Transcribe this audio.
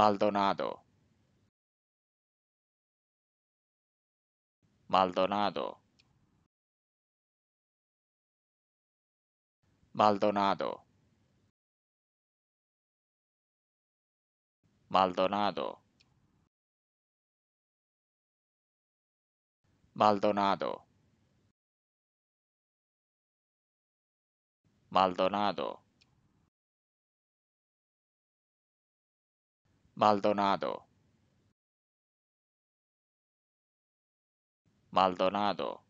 Maldonado Maldonado Maldonado Maldonado Maldonado Maldonado Maldonado Maldonado